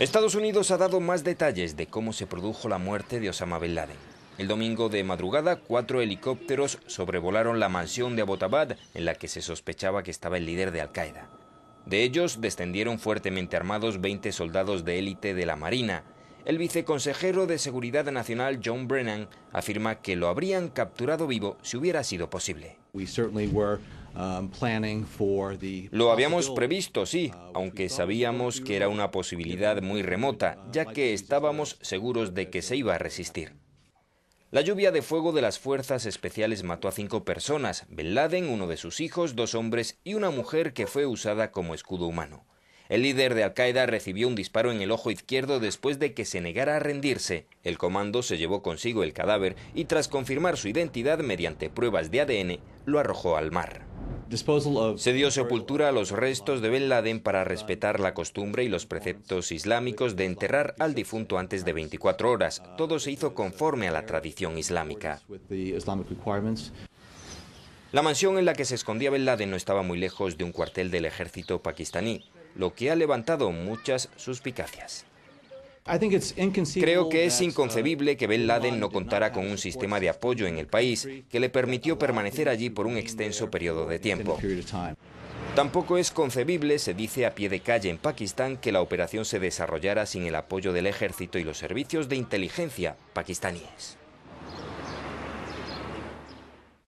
Estados Unidos ha dado más detalles de cómo se produjo la muerte de Osama Bin Laden. El domingo de madrugada, cuatro helicópteros sobrevolaron la mansión de Abbottabad en la que se sospechaba que estaba el líder de Al-Qaeda. De ellos descendieron fuertemente armados 20 soldados de élite de la Marina. El viceconsejero de Seguridad Nacional John Brennan afirma que lo habrían capturado vivo si hubiera sido posible. Um, lo habíamos previsto, sí, uh, aunque sabíamos que era una posibilidad muy remota, ya que estábamos seguros de que se iba a resistir. La lluvia de fuego de las fuerzas especiales mató a cinco personas, Bin Laden, uno de sus hijos, dos hombres y una mujer que fue usada como escudo humano. El líder de Al-Qaeda recibió un disparo en el ojo izquierdo después de que se negara a rendirse. El comando se llevó consigo el cadáver y tras confirmar su identidad mediante pruebas de ADN, lo arrojó al mar. Se dio sepultura a los restos de Bin Laden para respetar la costumbre y los preceptos islámicos de enterrar al difunto antes de 24 horas. Todo se hizo conforme a la tradición islámica. La mansión en la que se escondía Bin Laden no estaba muy lejos de un cuartel del ejército pakistaní, lo que ha levantado muchas suspicacias. Creo que es uh, inconcebible que Bin Laden no contara con un sistema de apoyo en el país que le permitió permanecer allí por un extenso periodo de tiempo. Tampoco es concebible, se dice a pie de calle en Pakistán, que la operación se desarrollara sin el apoyo del ejército y los servicios de inteligencia pakistaníes.